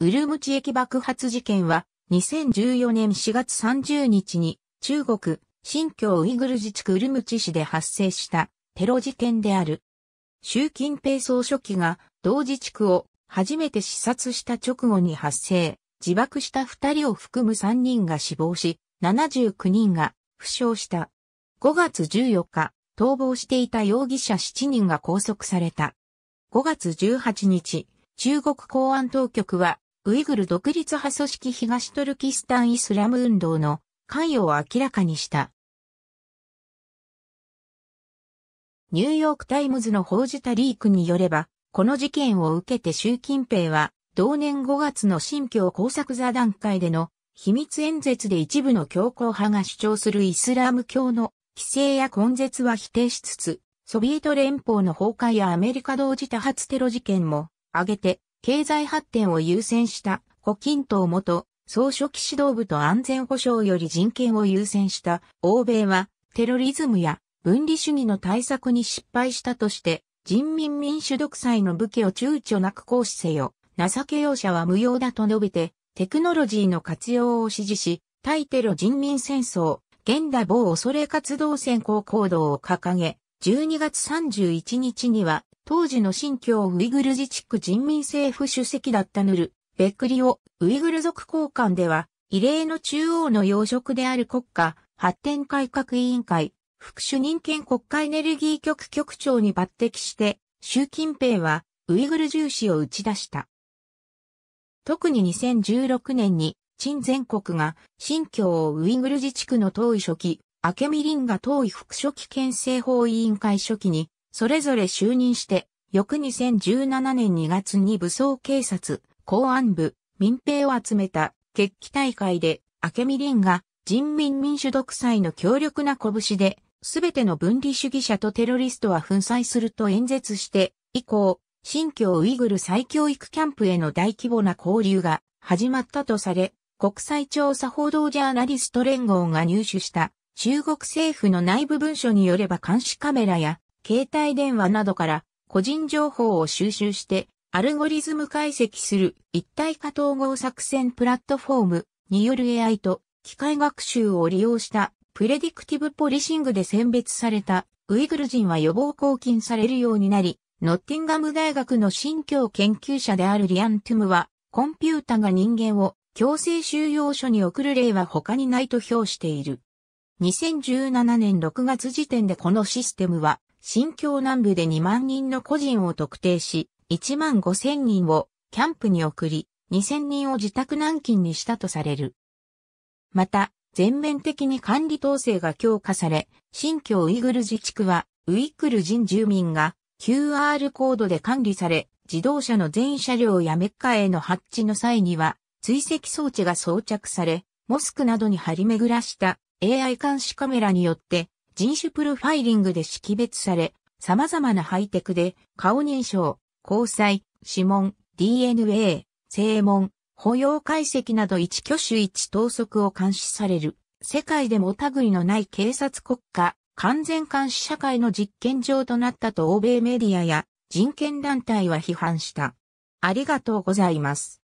ウルムチ駅爆発事件は、2014年4月30日に、中国、新疆ウイグル自治区ウルムチ市で発生したテロ事件である。習近平総書記が同自治区を初めて視察した直後に発生、自爆した2人を含む3人が死亡し、79人が負傷した。5月14日、逃亡していた容疑者7人が拘束された。5月18日、中国公安当局はウイグル独立派組織東トルキスタンイスラム運動の関与を明らかにした。ニューヨークタイムズの報じたリークによれば、この事件を受けて習近平は、同年5月の新疆工作座談会での秘密演説で一部の強硬派が主張するイスラム教の規制や根絶は否定しつつ、ソビエト連邦の崩壊やアメリカ同時多発テロ事件も挙げて、経済発展を優先した胡錦涛元総書記指導部と安全保障より人権を優先した欧米はテロリズムや分離主義の対策に失敗したとして人民民主独裁の武器を躊躇なく行使せよ。情け容赦は無用だと述べてテクノロジーの活用を支持し対テロ人民戦争現代某恐れ活動先行行動を掲げ12月31日には当時の新疆ウイグル自治区人民政府主席だったヌル、ベックリオ、ウイグル族交換では、異例の中央の要職である国家発展改革委員会、副主任兼国家エネルギー局局長に抜擢して、習近平はウイグル重視を打ち出した。特に2016年に、陳全国が新疆ウイグル自治区の党委書記、明美林が党委副書記憲政法委員会書記にそれぞれ就任して、翌2017年2月に武装警察、公安部、民兵を集めた決起大会で、明美林が人民民主独裁の強力な拳で、すべての分離主義者とテロリストは粉砕すると演説して、以降、新疆ウイグル再教育キャンプへの大規模な交流が始まったとされ、国際調査報道ジャーナリスト連合が入手した中国政府の内部文書によれば監視カメラや携帯電話などから個人情報を収集してアルゴリズム解析する一体化統合作戦プラットフォームによる AI と機械学習を利用したプレディクティブポリシングで選別されたウイグル人は予防抗菌されるようになり、ノッティンガム大学の新教研究者であるリアン・トゥムは、コンピュータが人間を強制収容所に送る例は他にないと評している。2017年6月時点でこのシステムは新疆南部で2万人の個人を特定し、1万5千人をキャンプに送り、2千人を自宅軟禁にしたとされる。また、全面的に管理統制が強化され、新疆ウイグル自治区は、ウイグル人住民が QR コードで管理され、自動車の全車両やメッカへの発地の際には、追跡装置が装着され、モスクなどに張り巡らした AI 監視カメラによって人種プロファイリングで識別され、様々なハイテクで顔認証、交際、指紋、DNA、正門、保養解析など一挙手一投足を監視される、世界でも類のない警察国家、完全監視社会の実験場となったと欧米メディアや人権団体は批判した。ありがとうございます。